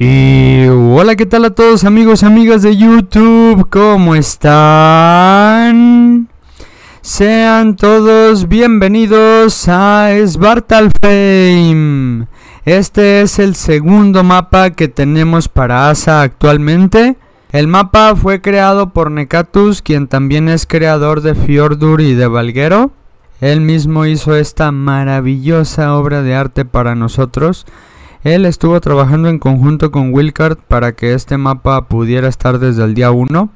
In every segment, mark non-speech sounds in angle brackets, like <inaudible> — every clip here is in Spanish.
Y hola, ¿qué tal a todos amigos y amigas de YouTube? ¿Cómo están? Sean todos bienvenidos a Esbartal Este es el segundo mapa que tenemos para ASA actualmente. El mapa fue creado por Necatus, quien también es creador de Fjordur y de Valguero. Él mismo hizo esta maravillosa obra de arte para nosotros él estuvo trabajando en conjunto con Wilcard para que este mapa pudiera estar desde el día 1.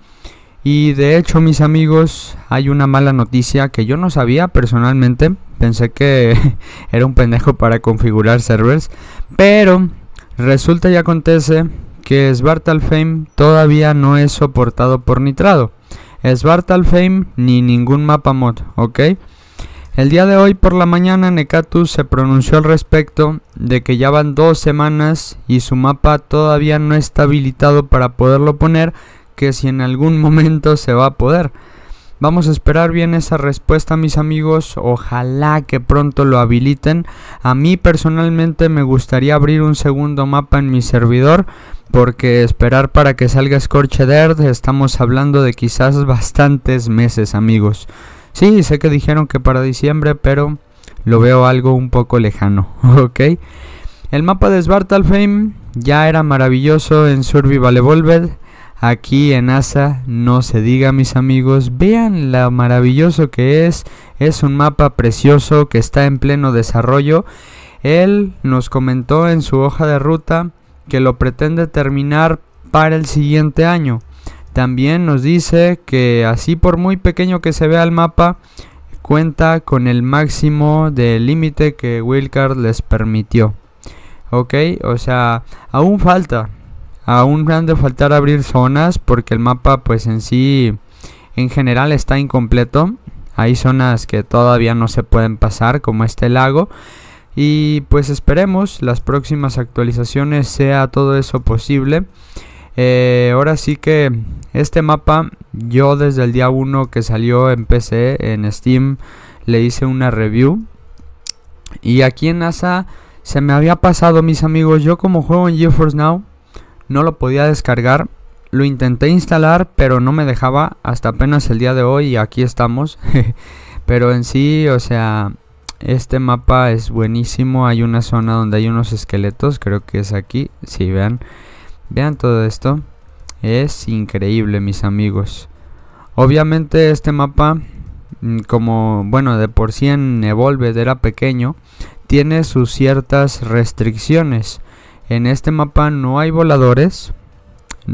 Y de hecho, mis amigos, hay una mala noticia que yo no sabía personalmente. Pensé que <laughs> era un pendejo para configurar servers. Pero resulta y acontece que Fame todavía no es soportado por nitrado. Fame ni ningún mapa mod, ¿ok? El día de hoy por la mañana Necatus se pronunció al respecto de que ya van dos semanas y su mapa todavía no está habilitado para poderlo poner, que si en algún momento se va a poder. Vamos a esperar bien esa respuesta mis amigos, ojalá que pronto lo habiliten. A mí personalmente me gustaría abrir un segundo mapa en mi servidor, porque esperar para que salga Scorched Earth estamos hablando de quizás bastantes meses amigos. Sí, sé que dijeron que para diciembre, pero lo veo algo un poco lejano, <laughs> ¿ok? El mapa de Svartalfheim ya era maravilloso en Survival Evolved. Aquí en Asa, no se diga mis amigos, vean lo maravilloso que es. Es un mapa precioso que está en pleno desarrollo. Él nos comentó en su hoja de ruta que lo pretende terminar para el siguiente año. También nos dice que así por muy pequeño que se vea el mapa, cuenta con el máximo de límite que Wildcard les permitió. Ok, o sea, aún falta. Aún han de faltar abrir zonas porque el mapa pues en sí en general está incompleto. Hay zonas que todavía no se pueden pasar como este lago. Y pues esperemos las próximas actualizaciones sea todo eso posible. Eh, ahora sí que este mapa yo desde el día 1 que salió en PC, en Steam, le hice una review. Y aquí en NASA se me había pasado, mis amigos. Yo como juego en GeForce Now, no lo podía descargar. Lo intenté instalar, pero no me dejaba hasta apenas el día de hoy y aquí estamos. <laughs> pero en sí, o sea, este mapa es buenísimo. Hay una zona donde hay unos esqueletos, creo que es aquí. Si vean. Vean todo esto. Es increíble, mis amigos. Obviamente este mapa, mm, como bueno, de por cien en Evolved era pequeño, tiene sus ciertas restricciones. En este mapa no hay voladores.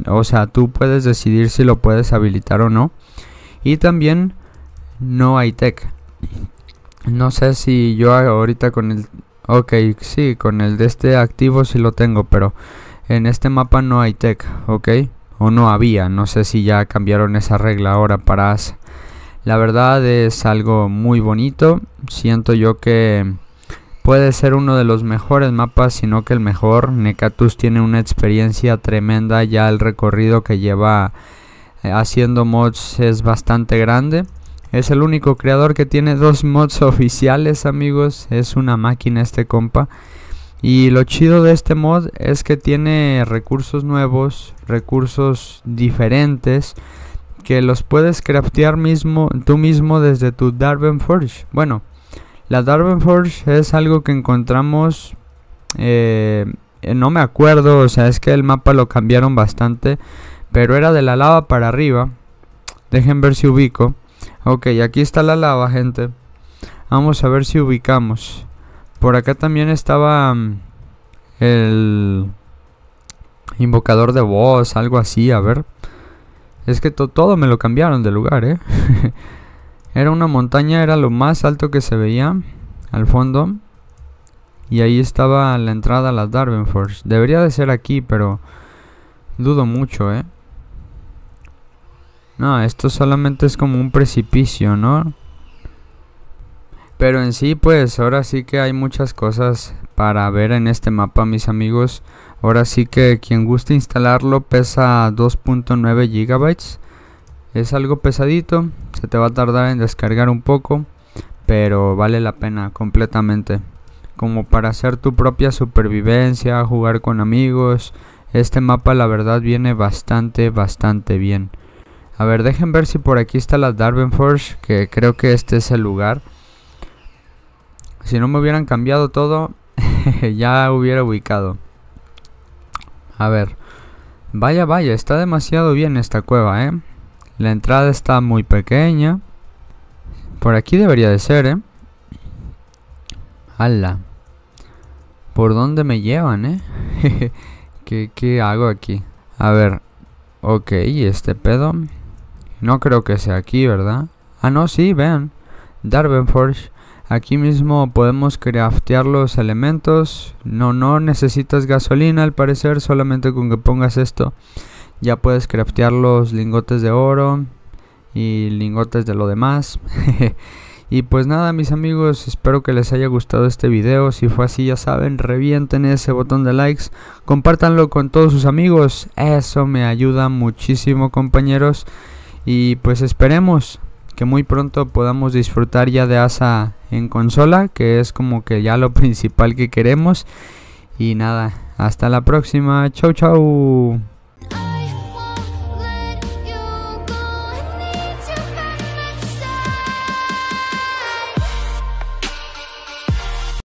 O sea, tú puedes decidir si lo puedes habilitar o no. Y también no hay tech. No sé si yo ahorita con el... Ok, sí, con el de este activo sí lo tengo, pero en este mapa no hay tech, ¿ok? O no había, no sé si ya cambiaron esa regla ahora para AS. La verdad es algo muy bonito. Siento yo que puede ser uno de los mejores mapas, sino que el mejor. Necatus tiene una experiencia tremenda. Ya el recorrido que lleva eh, haciendo mods es bastante grande. Es el único creador que tiene dos mods <laughs> oficiales, amigos. Es una máquina este compa. Y lo chido de este mod es que tiene recursos nuevos, recursos diferentes, que los puedes craftear mismo, tú mismo desde tu Darwin Forge. Bueno, la Darwin Forge es algo que encontramos, eh, no me acuerdo, o sea, es que el mapa lo cambiaron bastante, pero era de la lava para arriba. Dejen ver si ubico. Ok, aquí está la lava, gente. Vamos a ver si ubicamos. Por acá también estaba mm, el invocador de voz, algo así, a ver. Es que todo me lo cambiaron de lugar, ¿eh? <laughs> era una montaña, era lo más alto que se veía al fondo. Y ahí estaba la entrada a Darwin Force. Debería de ser aquí, pero dudo mucho, ¿eh? No, esto solamente es como un precipicio, ¿no? Pero en sí, pues ahora sí que hay muchas cosas para ver en este mapa, mis amigos. Ahora sí que quien guste instalarlo pesa 2.9 GB. Es algo pesadito, se te va a tardar en descargar un poco, pero vale la pena completamente. Como para hacer tu propia supervivencia, jugar con amigos. Este mapa la verdad viene bastante, bastante bien. A ver, dejen ver si por aquí está la Forge, que creo que este es el lugar. Si no me hubieran cambiado todo, <laughs> ya hubiera ubicado. A ver. Vaya, vaya, está demasiado bien esta cueva, ¿eh? La entrada está muy pequeña. Por aquí debería de ser, ¿eh? ¡Hala! ¿Por dónde me llevan, eh? <laughs> ¿Qué, ¿Qué hago aquí? A ver. Ok, este pedo? No creo que sea aquí, ¿verdad? Ah, no, sí, vean. Darvenforge Aquí mismo podemos craftear los elementos. No, no necesitas gasolina al parecer, solamente con que pongas esto. Ya puedes craftear los lingotes de oro y lingotes de lo demás. <laughs> Y pues nada mis amigos, espero que les haya gustado este video, si fue así ya saben, revienten ese botón de likes, compártanlo con todos sus amigos, eso me ayuda muchísimo compañeros y pues esperemos que muy pronto podamos disfrutar ya de Asa en consola, que es como que ya lo <laughs> principal que queremos. Y nada, hasta la próxima. Chau, chau.